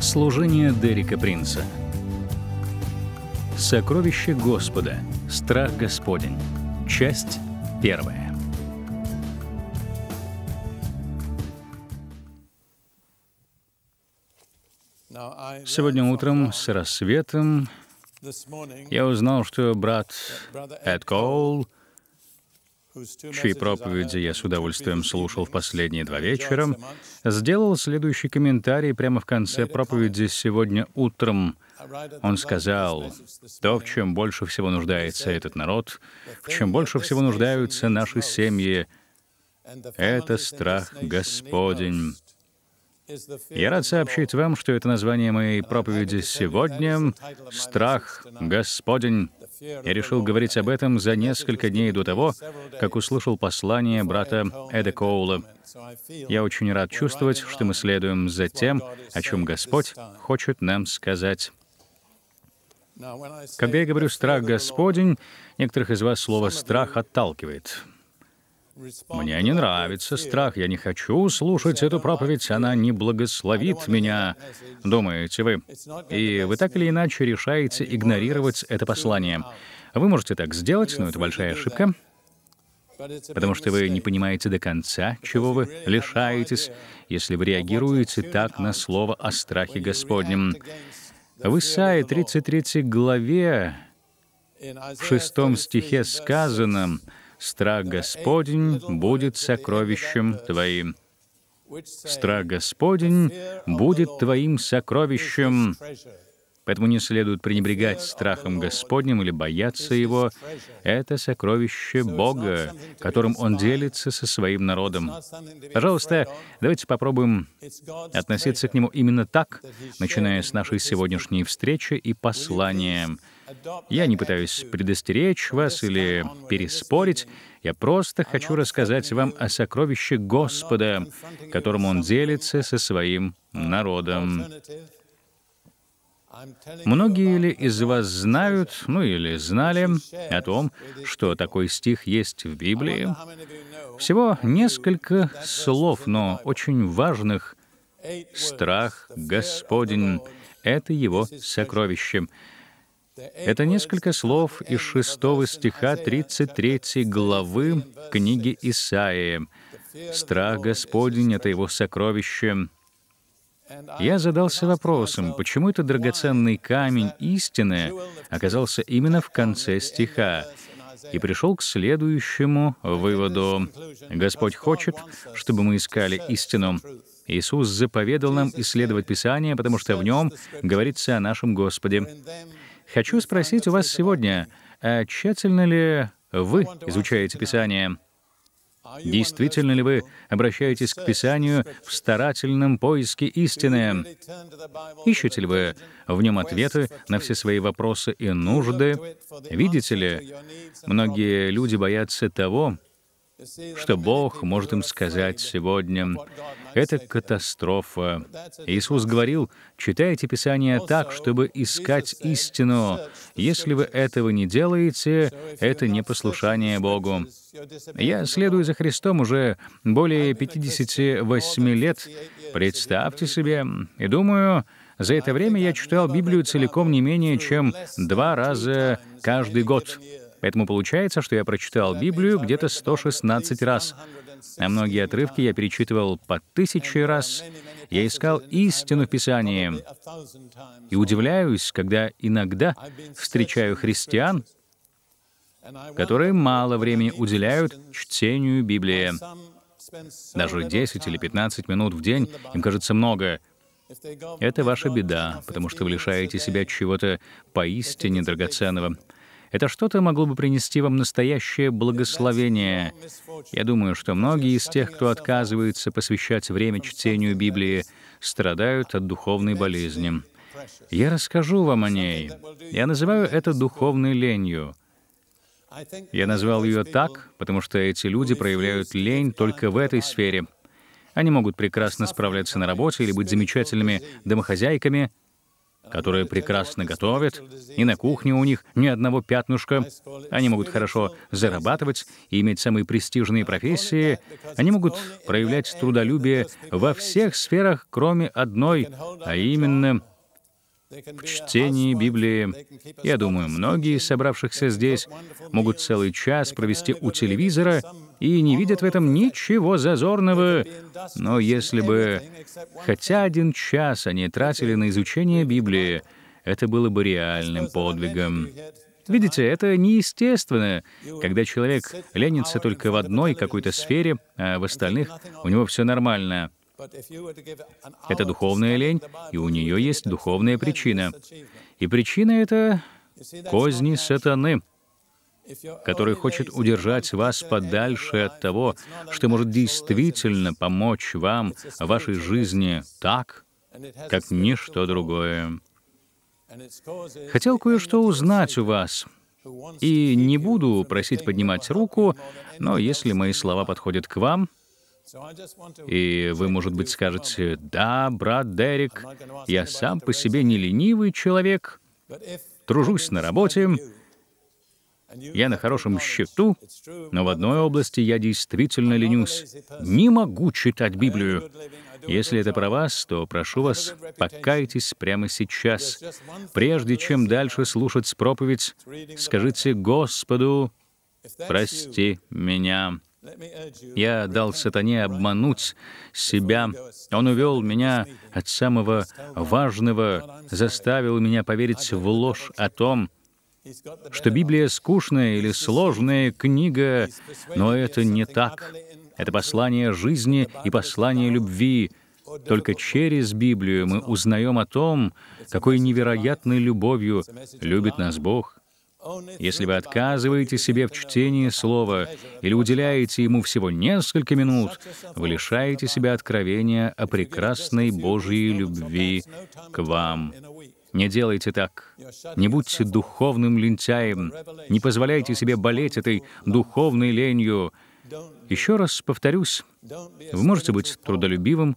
Служение Дерека Принца. Сокровище Господа. Страх Господень. Часть первая. Сегодня утром с рассветом я узнал, что брат Эд Коул — чьи проповеди я с удовольствием слушал в последние два вечера, сделал следующий комментарий прямо в конце проповеди сегодня утром. Он сказал, то, в чем больше всего нуждается этот народ, в чем больше всего нуждаются наши семьи, это страх Господень. Я рад сообщить вам, что это название моей проповеди сегодня — «Страх Господень». Я решил говорить об этом за несколько дней до того, как услышал послание брата Эда Коула. Я очень рад чувствовать, что мы следуем за тем, о чем Господь хочет нам сказать. Когда я говорю «страх Господень», некоторых из вас слово «страх» отталкивает — мне не нравится страх, я не хочу слушать эту проповедь, она не благословит меня, думаете вы. И вы так или иначе решаете игнорировать это послание. Вы можете так сделать, но это большая ошибка, потому что вы не понимаете до конца, чего вы лишаетесь, если вы реагируете так на слово о страхе Господнем. В Исаии 33 главе в шестом стихе сказано, страх Господень будет сокровищем твоим. Страх Господень будет твоим сокровищем. Поэтому не следует пренебрегать страхом Господним или бояться его. Это сокровище Бога, которым Он делится со своим народом. Пожалуйста, давайте попробуем относиться к нему именно так, начиная с нашей сегодняшней встречи и послания. Я не пытаюсь предостеречь вас или переспорить, я просто хочу рассказать вам о сокровище Господа, которым Он делится со своим народом. Многие ли из вас знают, ну или знали, о том, что такой стих есть в Библии? Всего несколько слов, но очень важных. «Страх Господень — это его сокровище». Это несколько слов из 6 стиха 33 главы книги Исаии. «Страх Господень — это его сокровище». Я задался вопросом, почему этот драгоценный камень истины оказался именно в конце стиха, и пришел к следующему выводу. Господь хочет, чтобы мы искали истину. Иисус заповедал нам исследовать Писание, потому что в нем говорится о нашем Господе. Хочу спросить у вас сегодня, а тщательно ли вы изучаете Писание? Действительно ли вы обращаетесь к Писанию в старательном поиске истины? Ищете ли вы в нем ответы на все свои вопросы и нужды? Видите ли, многие люди боятся того, что Бог может им сказать сегодня. Это катастрофа. Иисус говорил, читайте Писание так, чтобы искать истину. Если вы этого не делаете, это не послушание Богу. Я следую за Христом уже более 58 лет, представьте себе, и думаю, за это время я читал Библию целиком не менее чем два раза каждый год. Поэтому получается, что я прочитал Библию где-то 116 раз, а многие отрывки я перечитывал по тысяче раз. Я искал истину в Писании. И удивляюсь, когда иногда встречаю христиан, которые мало времени уделяют чтению Библии. Даже 10 или 15 минут в день им кажется много. Это ваша беда, потому что вы лишаете себя чего-то поистине драгоценного. Это что-то могло бы принести вам настоящее благословение. Я думаю, что многие из тех, кто отказывается посвящать время чтению Библии, страдают от духовной болезни. Я расскажу вам о ней. Я называю это духовной ленью. Я назвал ее так, потому что эти люди проявляют лень только в этой сфере. Они могут прекрасно справляться на работе или быть замечательными домохозяйками — которые прекрасно готовят, и на кухне у них ни одного пятнышка. Они могут хорошо зарабатывать и иметь самые престижные профессии. Они могут проявлять трудолюбие во всех сферах, кроме одной, а именно — в чтении Библии, я думаю, многие из собравшихся здесь могут целый час провести у телевизора и не видят в этом ничего зазорного, но если бы хотя один час они тратили на изучение Библии, это было бы реальным подвигом. Видите, это неестественно, когда человек ленится только в одной какой-то сфере, а в остальных у него все нормально — это духовная лень, и у нее есть духовная причина. И причина — это козни сатаны, который хочет удержать вас подальше от того, что может действительно помочь вам в вашей жизни так, как ничто другое. Хотел кое-что узнать у вас. И не буду просить поднимать руку, но если мои слова подходят к вам, и вы, может быть, скажете, да, брат Дерек, я сам по себе не ленивый человек, тружусь на работе, я на хорошем счету, но в одной области я действительно ленюсь. Не могу читать Библию. Если это про вас, то прошу вас, покайтесь прямо сейчас. Прежде чем дальше слушать проповедь, скажите Господу, «Прости меня». Я дал сатане обмануть себя. Он увел меня от самого важного, заставил меня поверить в ложь о том, что Библия скучная или сложная книга, но это не так. Это послание жизни и послание любви. Только через Библию мы узнаем о том, какой невероятной любовью любит нас Бог. Если вы отказываете себе в чтении слова или уделяете ему всего несколько минут, вы лишаете себя откровения о прекрасной Божьей любви к вам. Не делайте так. Не будьте духовным лентяем. Не позволяйте себе болеть этой духовной ленью. Еще раз повторюсь, вы можете быть трудолюбивым,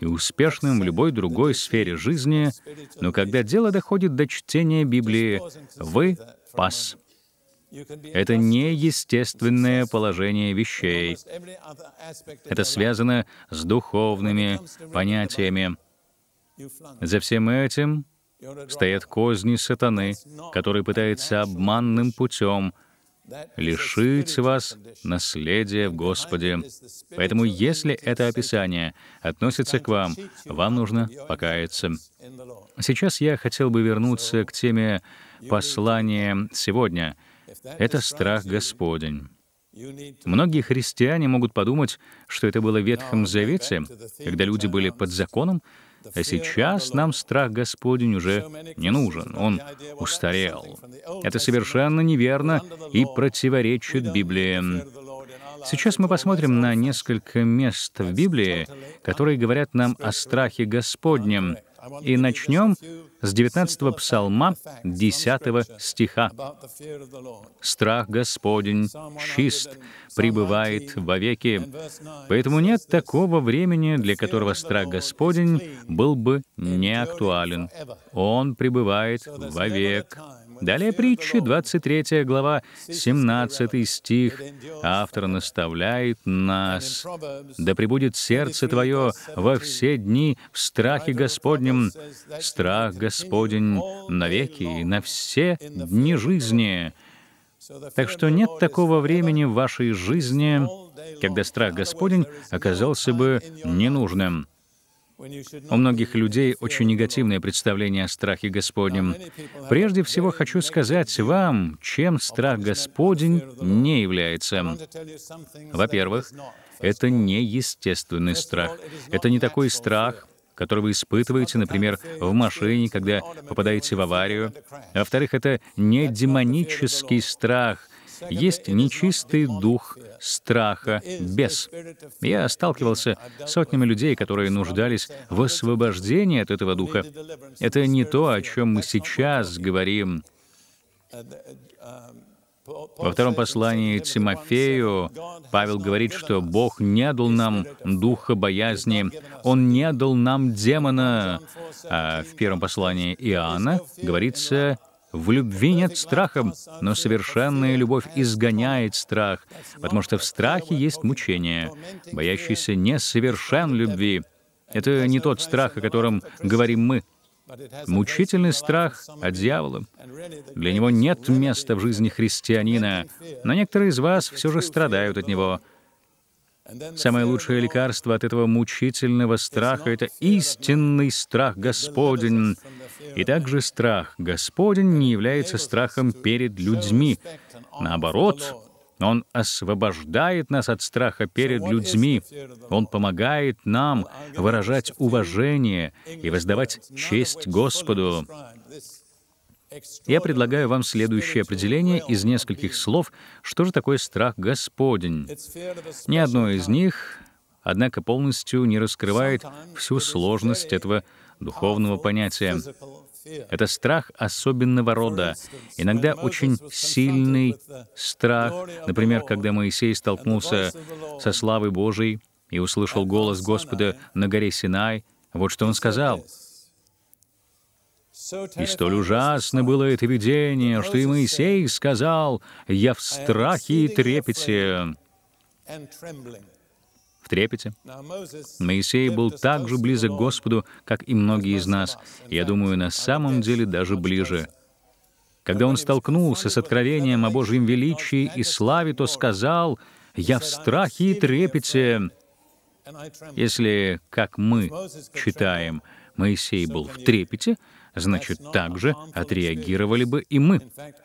и успешным в любой другой сфере жизни, но когда дело доходит до чтения Библии, вы — пас. Это неестественное положение вещей. Это связано с духовными понятиями. За всем этим стоят козни сатаны, который пытается обманным путем — лишит вас наследия в Господе. Поэтому, если это описание относится к вам, вам нужно покаяться. Сейчас я хотел бы вернуться к теме послания сегодня. Это страх Господень. Многие христиане могут подумать, что это было в Ветхом Завете, когда люди были под законом, а сейчас нам страх Господень уже не нужен, он устарел. Это совершенно неверно и противоречит Библии. Сейчас мы посмотрим на несколько мест в Библии, которые говорят нам о страхе Господнем — и начнем с 19 псалма 10 стиха. «Страх Господень чист, пребывает вовеки». Поэтому нет такого времени, для которого страх Господень был бы не актуален. Он пребывает вовек. Далее притча, 23 глава, 17 стих. Автор наставляет нас. «Да пребудет сердце твое во все дни в страхе Господнем, страх Господень навеки и на все дни жизни». Так что нет такого времени в вашей жизни, когда страх Господень оказался бы ненужным. У многих людей очень негативное представление о страхе Господнем. Прежде всего хочу сказать вам, чем страх Господень не является. Во-первых, это не естественный страх. Это не такой страх, который вы испытываете, например, в машине, когда попадаете в аварию. Во-вторых, это не демонический страх, есть нечистый дух страха, бес. Я сталкивался с сотнями людей, которые нуждались в освобождении от этого духа. Это не то, о чем мы сейчас говорим. Во втором послании Тимофею Павел говорит, что Бог не дал нам духа боязни, Он не дал нам демона. А в первом послании Иоанна говорится, в любви нет страха, но совершенная любовь изгоняет страх, потому что в страхе есть мучение. Боящийся несовершен любви. Это не тот страх, о котором говорим мы. Мучительный страх от дьявола. Для него нет места в жизни христианина, но некоторые из вас все же страдают от него. Самое лучшее лекарство от этого мучительного страха — это истинный страх Господень. И также страх Господень не является страхом перед людьми. Наоборот, он освобождает нас от страха перед людьми. Он помогает нам выражать уважение и воздавать честь Господу. Я предлагаю вам следующее определение из нескольких слов, что же такое страх Господень. Ни одно из них, однако, полностью не раскрывает всю сложность этого духовного понятия. Это страх особенного рода, иногда очень сильный страх, например, когда Моисей столкнулся со славой Божией и услышал голос Господа на горе Синай, вот что он сказал — и столь ужасно было это видение, что и Моисей сказал, «Я в страхе и трепете». В трепете. Моисей был так же близок к Господу, как и многие из нас. Я думаю, на самом деле даже ближе. Когда он столкнулся с откровением о Божьем величии и славе, то сказал, «Я в страхе и трепете». Если, как мы читаем, Моисей был в трепете, значит, так же отреагировали бы и мы.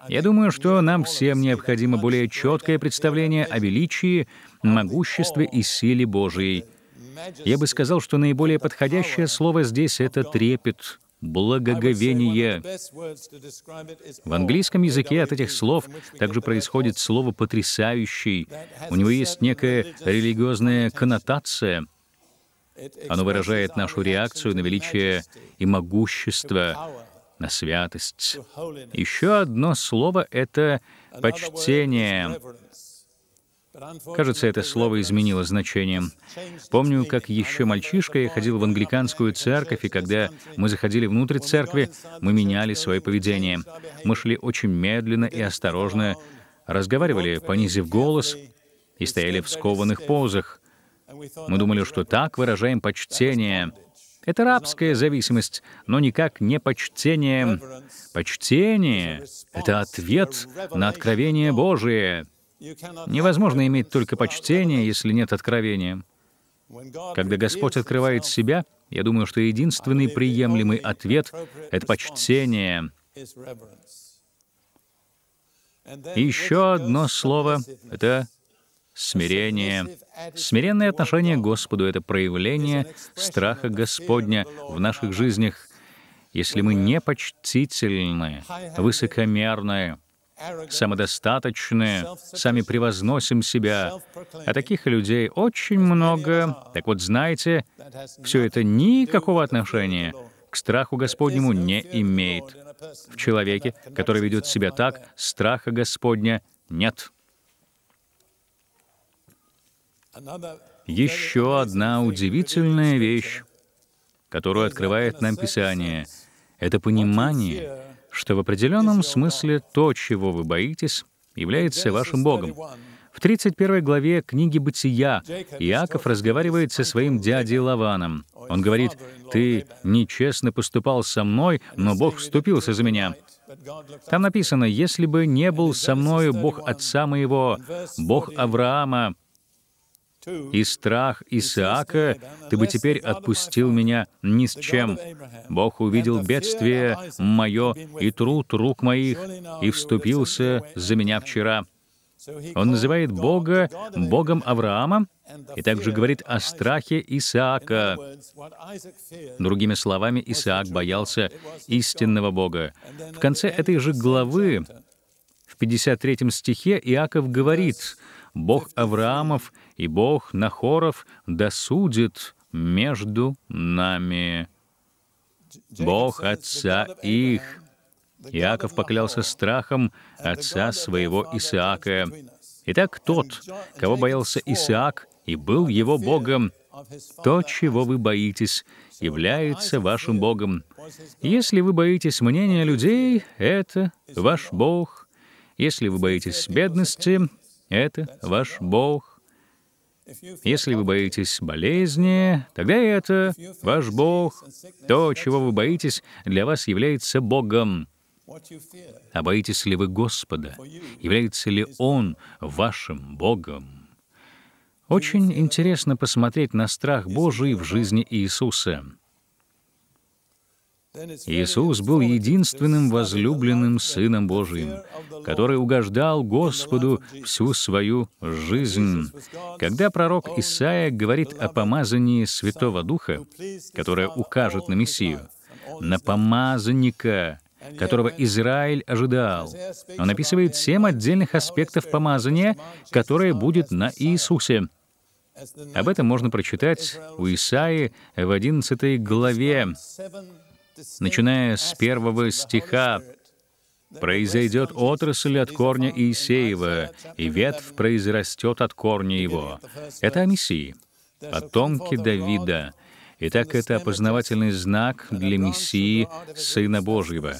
Я думаю, что нам всем необходимо более четкое представление о величии, могуществе и силе Божией. Я бы сказал, что наиболее подходящее слово здесь — это «трепет», благоговение. В английском языке от этих слов также происходит слово «потрясающий». У него есть некая религиозная коннотация — оно выражает нашу реакцию на величие и могущество, на святость. Еще одно слово — это почтение. Кажется, это слово изменило значение. Помню, как еще мальчишка я ходил в англиканскую церковь, и когда мы заходили внутрь церкви, мы меняли свое поведение. Мы шли очень медленно и осторожно, разговаривали, понизив голос, и стояли в скованных позах — мы думали, что так выражаем почтение. Это рабская зависимость, но никак не почтение. Почтение — это ответ на откровение Божие. Невозможно иметь только почтение, если нет откровения. Когда Господь открывает себя, я думаю, что единственный приемлемый ответ — это почтение. И еще одно слово — это смирение. Смиренное отношение к Господу — это проявление страха Господня в наших жизнях. Если мы непочтительны, высокомерны, самодостаточные, сами превозносим себя. А таких людей очень много. Так вот, знаете, все это никакого отношения к страху Господнему не имеет. В человеке, который ведет себя так, страха Господня нет. Еще одна удивительная вещь, которую открывает нам Писание, это понимание, что в определенном смысле то, чего вы боитесь, является вашим Богом. В 31 главе книги «Бытия» Иаков разговаривает со своим дядей Лаваном. Он говорит, «Ты нечестно поступал со мной, но Бог вступился за меня». Там написано, «Если бы не был со мною Бог отца моего, Бог Авраама, и страх Исаака, ты бы теперь отпустил меня ни с чем. Бог увидел бедствие мое и труд рук моих, и вступился за меня вчера». Он называет Бога Богом Авраама и также говорит о страхе Исаака. Другими словами, Исаак боялся истинного Бога. В конце этой же главы, в 53 стихе, Иаков говорит, «Бог Авраамов — и Бог Нахоров досудит между нами. Бог отца их. Иаков поклялся страхом отца своего Исаака. Итак, тот, кого боялся Исаак и был его Богом, то, чего вы боитесь, является вашим Богом. Если вы боитесь мнения людей, это ваш Бог. Если вы боитесь бедности, это ваш Бог. Если вы боитесь болезни, тогда это ваш Бог. То, чего вы боитесь, для вас является Богом. А боитесь ли вы Господа? Является ли Он вашим Богом? Очень интересно посмотреть на страх Божий в жизни Иисуса. Иисус был единственным возлюбленным Сыном Божиим, который угождал Господу всю свою жизнь. Когда пророк Исаия говорит о помазании Святого Духа, которое укажет на Мессию, на помазанника, которого Израиль ожидал. Он описывает семь отдельных аспектов помазания, которое будет на Иисусе. Об этом можно прочитать у Исаи в 11 главе начиная с первого стиха, «Произойдет отрасль от корня Иисеева, и ветвь произрастет от корня его». Это о Мессии, потомке Давида. Итак, это опознавательный знак для Мессии, Сына Божьего.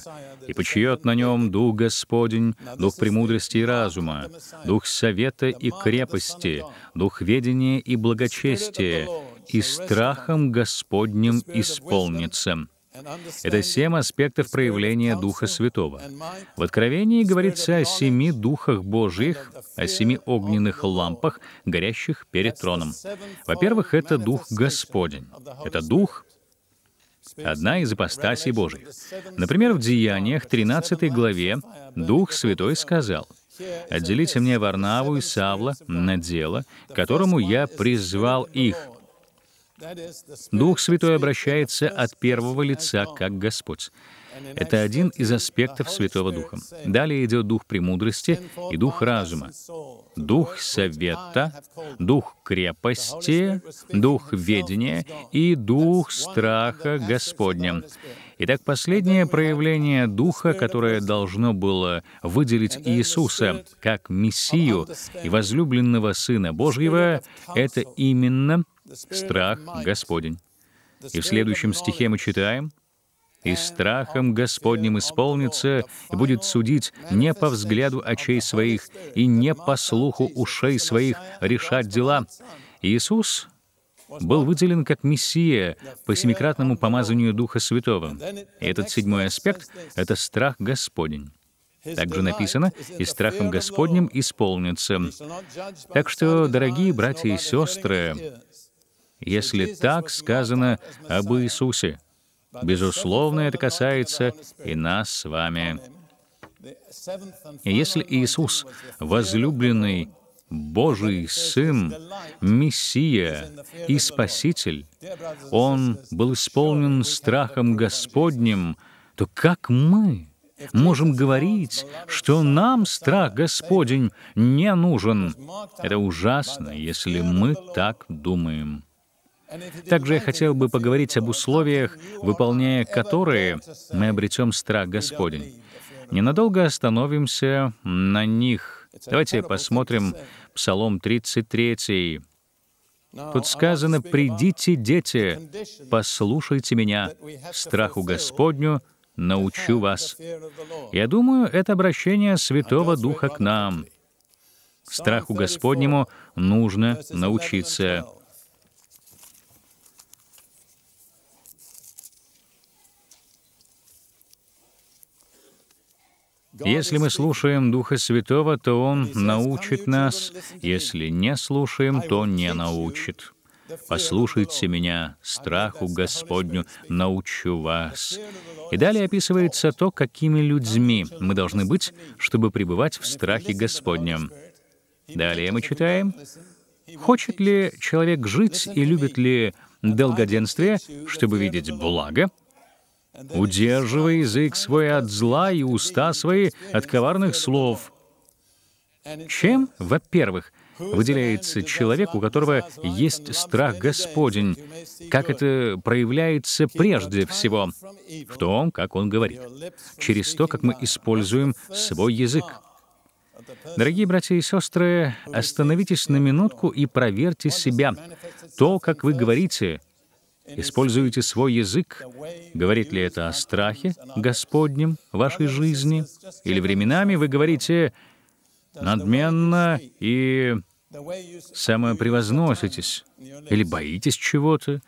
«И почиет на нем Дух Господень, Дух премудрости и разума, Дух совета и крепости, Дух ведения и благочестия, и страхом Господним исполнится». Это семь аспектов проявления Духа Святого. В Откровении говорится о семи Духах Божьих, о семи огненных лампах, горящих перед троном. Во-первых, это Дух Господень. Это Дух, одна из ипостасей Божьих. Например, в Деяниях 13 главе Дух Святой сказал, «Отделите мне Варнаву и Савла на дело, которому я призвал их, Дух Святой обращается от первого лица как Господь. Это один из аспектов Святого Духа. Далее идет Дух премудрости и Дух разума, Дух совета, Дух крепости, Дух ведения и Дух страха Господня. Итак, последнее проявление Духа, которое должно было выделить Иисуса как Мессию и возлюбленного Сына Божьего, это именно — страх Господень. И в следующем стихе мы читаем, «И страхом Господним исполнится, и будет судить не по взгляду очей своих, и не по слуху ушей своих решать дела». Иисус был выделен как Мессия по семикратному помазанию Духа Святого. И этот седьмой аспект — это страх Господень. Также написано, «И страхом Господним исполнится». Так что, дорогие братья и сестры, если так сказано об Иисусе. Безусловно, это касается и нас с вами. если Иисус, возлюбленный Божий Сын, Мессия и Спаситель, Он был исполнен страхом Господним, то как мы можем говорить, что нам страх Господень не нужен? Это ужасно, если мы так думаем. Также я хотел бы поговорить об условиях, выполняя которые мы обретем страх Господень. Ненадолго остановимся на них. Давайте посмотрим Псалом 33. Тут сказано, «Придите, дети, послушайте меня, страху Господню научу вас». Я думаю, это обращение Святого Духа к нам. Страху Господнему нужно научиться. Если мы слушаем Духа Святого, то Он научит нас, если не слушаем, то не научит. «Послушайте меня, страху Господню научу вас». И далее описывается то, какими людьми мы должны быть, чтобы пребывать в страхе Господнем. Далее мы читаем, «Хочет ли человек жить и любит ли долгоденствие, чтобы видеть благо?» удерживай язык свой от зла и уста свои от коварных слов. Чем, во-первых, выделяется человек, у которого есть страх Господень, как это проявляется прежде всего в том, как он говорит, через то, как мы используем свой язык. Дорогие братья и сестры, остановитесь на минутку и проверьте себя. То, как вы говорите, Используете свой язык? Говорит ли это о страхе Господнем вашей жизни? Или временами вы говорите надменно и самопревозноситесь? Или боитесь чего-то?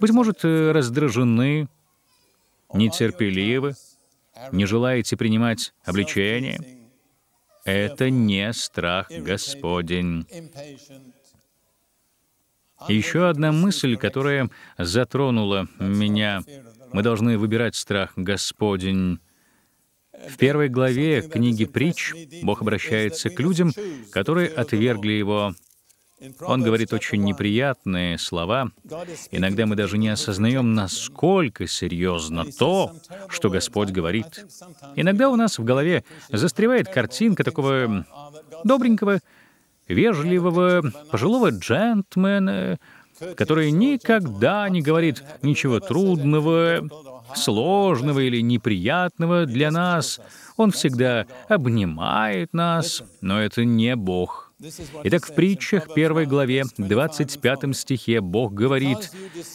Быть может, раздражены, нетерпеливы, не желаете принимать обличение? Это не страх Господень. Еще одна мысль, которая затронула меня. Мы должны выбирать страх Господень. В первой главе книги «Притч» Бог обращается к людям, которые отвергли Его. Он говорит очень неприятные слова. Иногда мы даже не осознаем, насколько серьезно то, что Господь говорит. Иногда у нас в голове застревает картинка такого добренького вежливого, пожилого джентльмена, который никогда не говорит ничего трудного, сложного или неприятного для нас. Он всегда обнимает нас, но это не Бог. Итак, в притчах 1 главе, 25 стихе Бог говорит,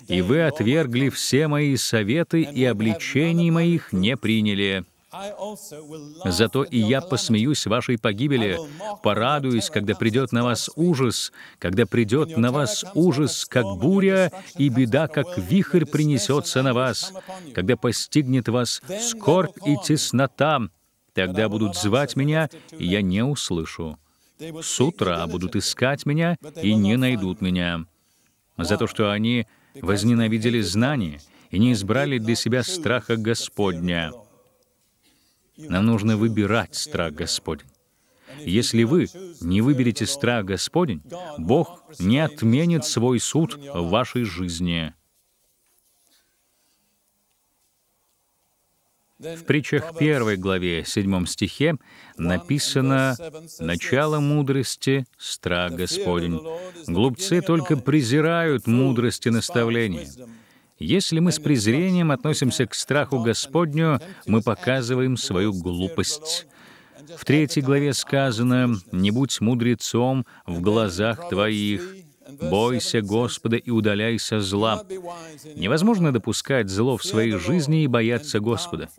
«И вы отвергли все мои советы и обличений моих не приняли». Зато и я посмеюсь вашей погибели, порадуюсь, когда придет на вас ужас, когда придет на вас ужас, как буря, и беда, как вихрь принесется на вас, когда постигнет вас скорбь и теснота, тогда будут звать меня, и я не услышу. С утра будут искать меня и не найдут меня. За то, что они возненавидели знание и не избрали для себя страха Господня. Нам нужно выбирать страх Господень. Если вы не выберете страх Господень, Бог не отменит свой суд в вашей жизни. В притчах 1 главе 7 стихе написано «Начало мудрости — страх Господень». Глупцы только презирают мудрость и наставление. Если мы с презрением относимся к страху Господню, мы показываем свою глупость. В третьей главе сказано «Не будь мудрецом в глазах твоих». «Бойся Господа и удаляйся зла». Невозможно допускать зло в своей жизни и бояться Господа.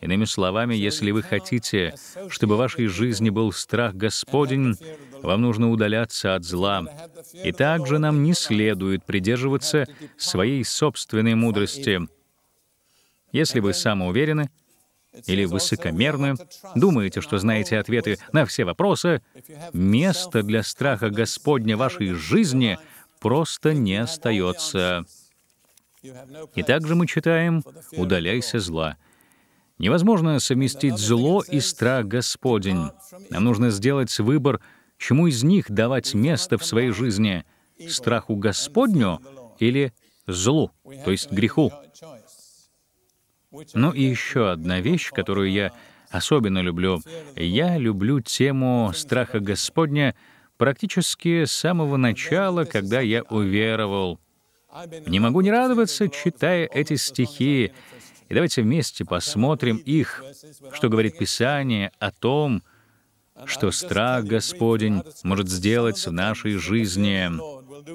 Иными словами, если вы хотите, чтобы в вашей жизни был страх Господень, вам нужно удаляться от зла. И также нам не следует придерживаться своей собственной мудрости. Если вы самоуверены, или высокомерны, думаете, что знаете ответы на все вопросы, места для страха Господня вашей жизни просто не остается. И также мы читаем «Удаляйся зла». Невозможно совместить зло и страх Господень. Нам нужно сделать выбор, чему из них давать место в своей жизни — страху Господню или злу, то есть греху. Ну и еще одна вещь, которую я особенно люблю. Я люблю тему страха Господня практически с самого начала, когда я уверовал. Не могу не радоваться, читая эти стихи. И давайте вместе посмотрим их, что говорит Писание о том, что страх Господень может сделать в нашей жизни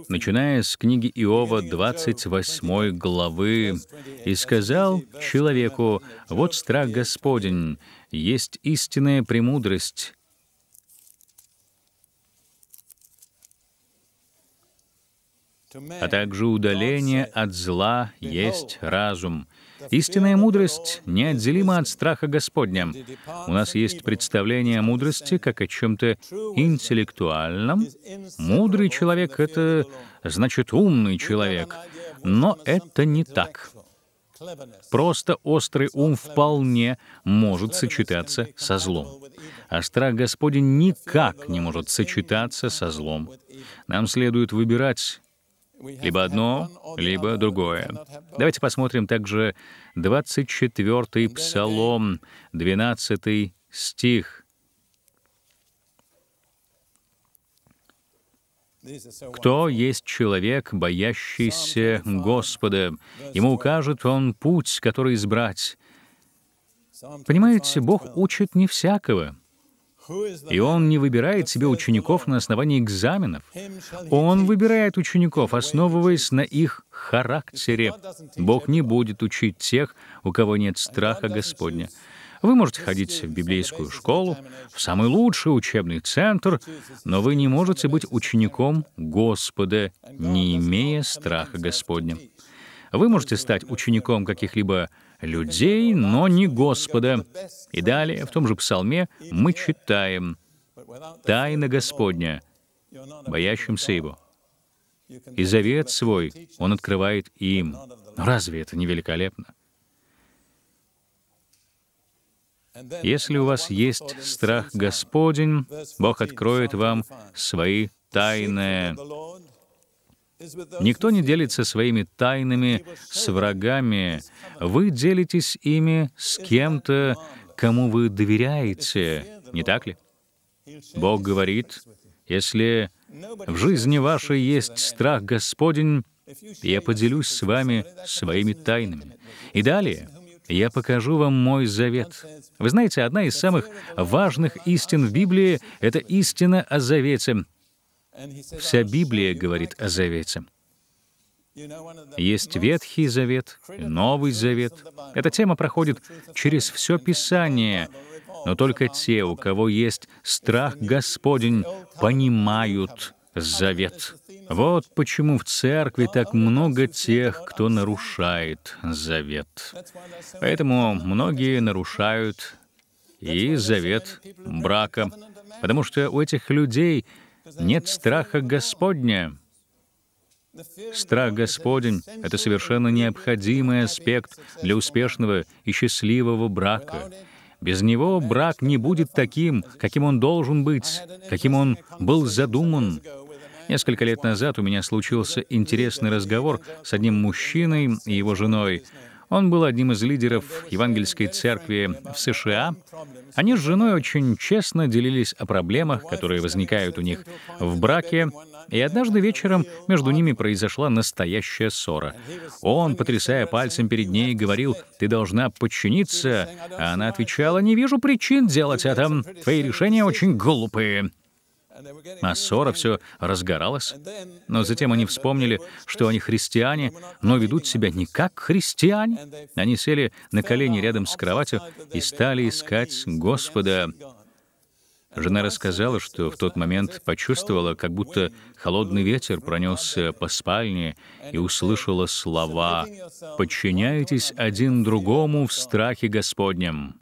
начиная с книги Иова 28 главы, «И сказал человеку, вот страх Господень, есть истинная премудрость». а также удаление от зла есть разум. Истинная мудрость неотделима от страха Господня. У нас есть представление о мудрости как о чем-то интеллектуальном. Мудрый человек — это значит умный человек. Но это не так. Просто острый ум вполне может сочетаться со злом. А страх Господень никак не может сочетаться со злом. Нам следует выбирать либо одно, либо другое. Давайте посмотрим также 24-й Псалом, 12 стих. Кто есть человек, боящийся Господа? Ему укажет он путь, который избрать. Понимаете, Бог учит не всякого. И он не выбирает себе учеников на основании экзаменов. Он выбирает учеников, основываясь на их характере. Бог не будет учить тех, у кого нет страха Господня. Вы можете ходить в библейскую школу, в самый лучший учебный центр, но вы не можете быть учеником Господа, не имея страха Господня. Вы можете стать учеником каких-либо людей, но не Господа. И далее, в том же псалме, мы читаем «Тайна Господня, боящимся Его». И завет свой Он открывает им. разве это не великолепно? Если у вас есть страх Господень, Бог откроет вам свои тайные Никто не делится своими тайнами с врагами. Вы делитесь ими с кем-то, кому вы доверяете, не так ли? Бог говорит, если в жизни вашей есть страх Господень, я поделюсь с вами своими тайнами. И далее я покажу вам мой завет. Вы знаете, одна из самых важных истин в Библии — это истина о завете — Вся Библия говорит о завете. Есть Ветхий Завет, Новый Завет. Эта тема проходит через все Писание, но только те, у кого есть страх Господень, понимают завет. Вот почему в церкви так много тех, кто нарушает завет. Поэтому многие нарушают и завет брака, потому что у этих людей — нет страха Господня. Страх Господень — это совершенно необходимый аспект для успешного и счастливого брака. Без него брак не будет таким, каким он должен быть, каким он был задуман. Несколько лет назад у меня случился интересный разговор с одним мужчиной и его женой. Он был одним из лидеров евангельской церкви в США. Они с женой очень честно делились о проблемах, которые возникают у них в браке, и однажды вечером между ними произошла настоящая ссора. Он, потрясая пальцем перед ней, говорил, «Ты должна подчиниться», а она отвечала, «Не вижу причин делать это. Твои решения очень глупые». А ссора все разгоралась. Но затем они вспомнили, что они христиане, но ведут себя не как христиане. Они сели на колени рядом с кроватью и стали искать Господа. Жена рассказала, что в тот момент почувствовала, как будто холодный ветер пронесся по спальне и услышала слова «Подчиняйтесь один другому в страхе Господнем».